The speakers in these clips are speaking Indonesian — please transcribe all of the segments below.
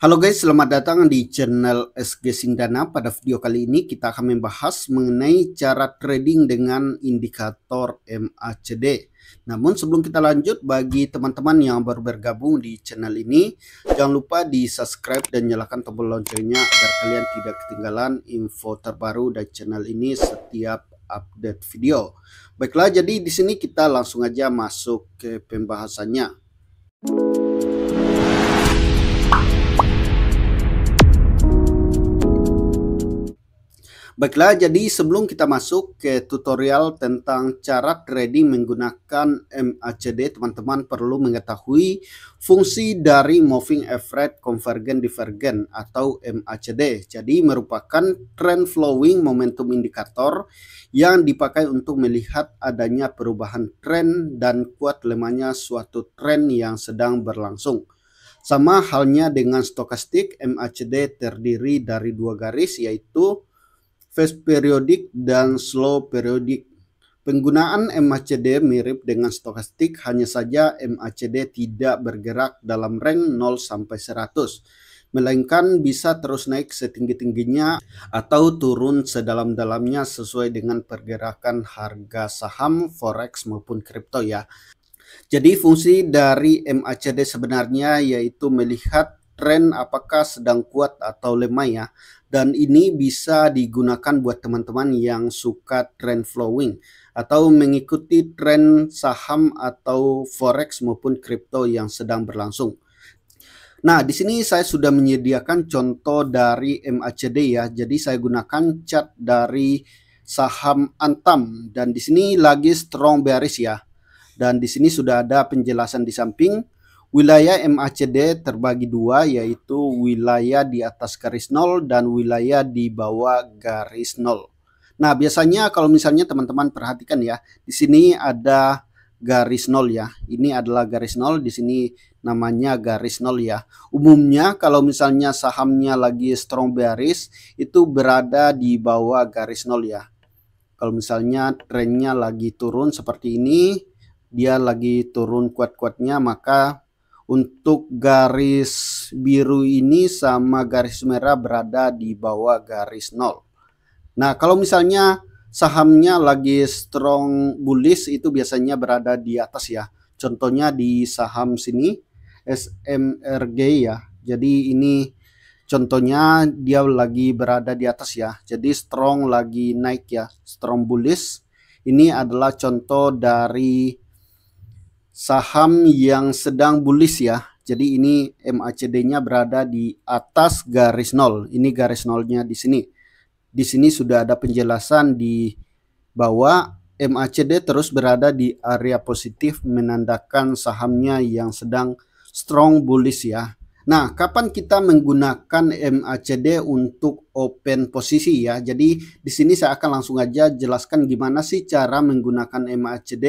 Halo guys, selamat datang di channel SG Singdana. Pada video kali ini kita akan membahas mengenai cara trading dengan indikator MACD. Namun sebelum kita lanjut, bagi teman-teman yang baru bergabung di channel ini, jangan lupa di subscribe dan nyalakan tombol loncengnya agar kalian tidak ketinggalan info terbaru dari channel ini setiap update video. Baiklah, jadi di sini kita langsung aja masuk ke pembahasannya. Baiklah, jadi sebelum kita masuk ke tutorial tentang cara trading menggunakan MACD, teman-teman perlu mengetahui fungsi dari Moving Average Convergent Divergent atau MACD. Jadi merupakan trend flowing momentum indikator yang dipakai untuk melihat adanya perubahan trend dan kuat lemahnya suatu trend yang sedang berlangsung. Sama halnya dengan stokastik, MACD terdiri dari dua garis yaitu fast periodic, dan slow periodic. Penggunaan MACD mirip dengan stokastik, hanya saja MACD tidak bergerak dalam range 0 sampai 100, melainkan bisa terus naik setinggi-tingginya atau turun sedalam-dalamnya sesuai dengan pergerakan harga saham, forex maupun kripto ya. Jadi fungsi dari MACD sebenarnya yaitu melihat tren apakah sedang kuat atau lemah ya. Dan ini bisa digunakan buat teman-teman yang suka trend flowing atau mengikuti tren saham atau forex maupun kripto yang sedang berlangsung. Nah, di sini saya sudah menyediakan contoh dari MACD ya. Jadi saya gunakan chart dari saham Antam dan di sini lagi strong bearish ya. Dan di sini sudah ada penjelasan di samping Wilayah MACD terbagi dua yaitu wilayah di atas garis nol dan wilayah di bawah garis nol. Nah, biasanya kalau misalnya teman-teman perhatikan ya, di sini ada garis nol ya. Ini adalah garis nol. di sini namanya garis nol ya. Umumnya kalau misalnya sahamnya lagi strong bearish itu berada di bawah garis nol ya. Kalau misalnya trennya lagi turun seperti ini, dia lagi turun kuat-kuatnya maka untuk garis biru ini sama garis merah berada di bawah garis nol. Nah, kalau misalnya sahamnya lagi strong bullish itu biasanya berada di atas ya. Contohnya di saham sini SMRG ya. Jadi ini contohnya dia lagi berada di atas ya. Jadi strong lagi naik ya, strong bullish. Ini adalah contoh dari saham yang sedang bullish ya. Jadi ini MACD-nya berada di atas garis nol. Ini garis nolnya di sini. Di sini sudah ada penjelasan di bahwa MACD terus berada di area positif menandakan sahamnya yang sedang strong bullish ya. Nah, kapan kita menggunakan MACD untuk open posisi ya? Jadi di sini saya akan langsung aja jelaskan gimana sih cara menggunakan MACD.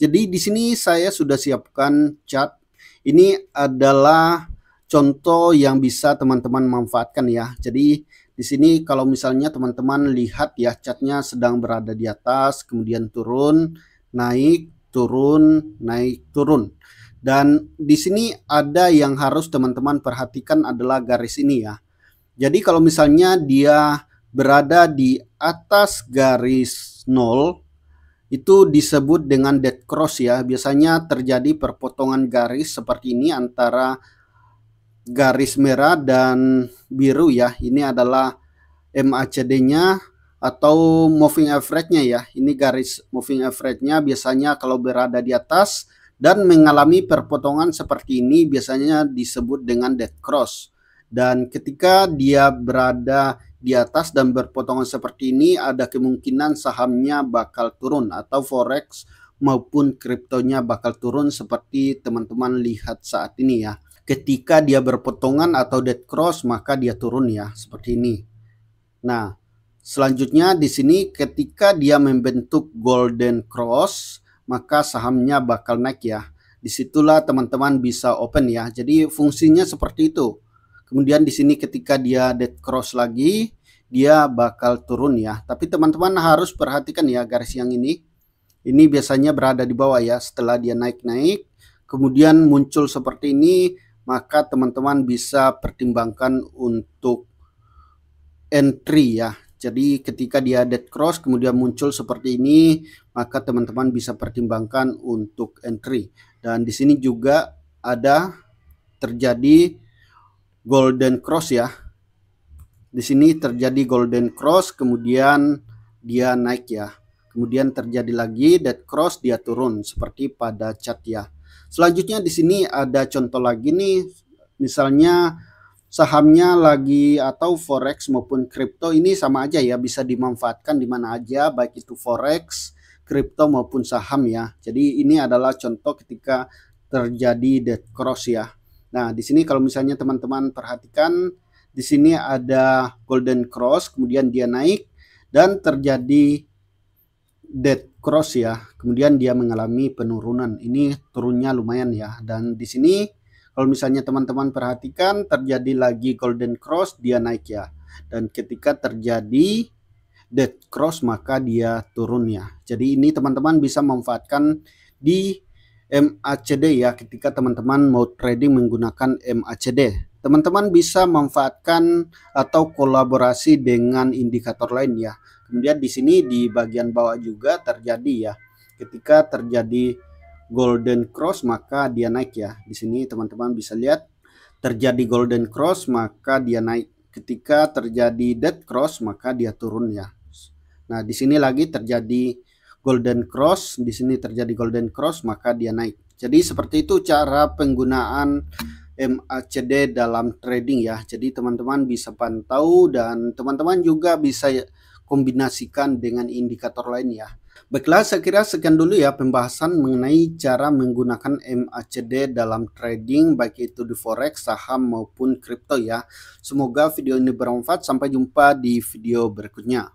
Jadi di sini saya sudah siapkan chart. Ini adalah contoh yang bisa teman-teman manfaatkan ya. Jadi di sini kalau misalnya teman-teman lihat ya catnya sedang berada di atas, kemudian turun, naik, turun, naik, turun. Dan di sini ada yang harus teman-teman perhatikan adalah garis ini ya. Jadi kalau misalnya dia berada di atas garis 0 itu disebut dengan dead cross ya. Biasanya terjadi perpotongan garis seperti ini antara garis merah dan biru ya. Ini adalah MACD-nya atau moving average-nya ya. Ini garis moving average-nya biasanya kalau berada di atas dan mengalami perpotongan seperti ini biasanya disebut dengan dead cross. Dan ketika dia berada di atas dan berpotongan seperti ini ada kemungkinan sahamnya bakal turun atau forex maupun kriptonya bakal turun seperti teman-teman lihat saat ini ya. Ketika dia berpotongan atau dead cross maka dia turun ya seperti ini. Nah, selanjutnya di sini ketika dia membentuk golden cross maka sahamnya bakal naik ya. Disitulah teman-teman bisa open ya. Jadi fungsinya seperti itu. Kemudian di sini ketika dia dead cross lagi, dia bakal turun ya. Tapi teman-teman harus perhatikan ya garis yang ini. Ini biasanya berada di bawah ya setelah dia naik-naik. Kemudian muncul seperti ini, maka teman-teman bisa pertimbangkan untuk entry ya. Jadi ketika dia dead cross kemudian muncul seperti ini, maka teman-teman bisa pertimbangkan untuk entry. Dan di sini juga ada terjadi golden cross ya. Di sini terjadi golden cross kemudian dia naik ya. Kemudian terjadi lagi dead cross dia turun seperti pada chat ya. Selanjutnya di sini ada contoh lagi nih misalnya sahamnya lagi atau forex maupun kripto ini sama aja ya bisa dimanfaatkan di mana aja baik itu forex, kripto maupun saham ya. Jadi ini adalah contoh ketika terjadi dead cross ya. Nah, di sini kalau misalnya teman-teman perhatikan di sini ada golden cross kemudian dia naik dan terjadi dead cross ya. Kemudian dia mengalami penurunan. Ini turunnya lumayan ya dan di sini kalau misalnya teman-teman perhatikan terjadi lagi golden cross dia naik ya. Dan ketika terjadi dead cross maka dia turun ya. Jadi ini teman-teman bisa memanfaatkan di MACD ya ketika teman-teman mau trading menggunakan MACD. Teman-teman bisa memanfaatkan atau kolaborasi dengan indikator lain ya. Kemudian di sini di bagian bawah juga terjadi ya ketika terjadi golden cross maka dia naik ya. Di sini teman-teman bisa lihat terjadi golden cross maka dia naik. Ketika terjadi dead cross maka dia turun ya. Nah, di sini lagi terjadi golden cross, di sini terjadi golden cross maka dia naik. Jadi seperti itu cara penggunaan MACD dalam trading ya. Jadi teman-teman bisa pantau dan teman-teman juga bisa kombinasikan dengan indikator lain ya. Baiklah, saya kira sekian dulu ya pembahasan mengenai cara menggunakan MACD dalam trading, baik itu di forex, saham maupun kripto ya. Semoga video ini bermanfaat. Sampai jumpa di video berikutnya.